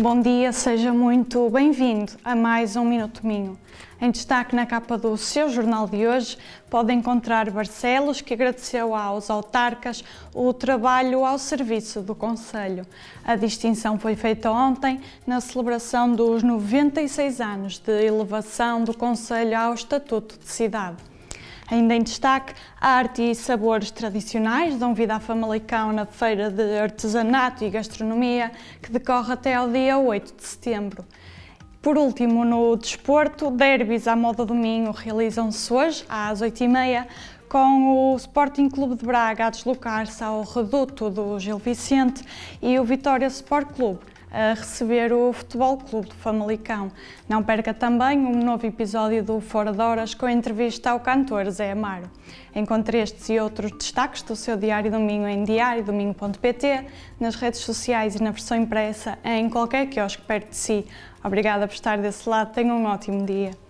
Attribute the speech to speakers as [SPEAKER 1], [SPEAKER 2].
[SPEAKER 1] Bom dia, seja muito bem-vindo a mais um Minuto Minho. Em destaque na capa do seu jornal de hoje, pode encontrar Barcelos, que agradeceu aos autarcas o trabalho ao serviço do Conselho. A distinção foi feita ontem na celebração dos 96 anos de elevação do Conselho ao Estatuto de Cidade. Ainda em destaque, a arte e sabores tradicionais dão vida a Famalicão na Feira de Artesanato e Gastronomia, que decorre até ao dia 8 de setembro. Por último, no desporto, derbys à moda domingo realizam-se hoje, às 8h30, com o Sporting Clube de Braga a deslocar-se ao reduto do Gil Vicente e o Vitória Sport Clube a receber o Futebol Clube do Famalicão. Não perca também um novo episódio do Fora de Horas com entrevista ao cantor Zé Amaro. Encontre estes e outros destaques do seu Diário Domingo em diariodomingo.pt, nas redes sociais e na versão impressa em qualquer quiosque perto de si. Obrigada por estar desse lado, tenha um ótimo dia.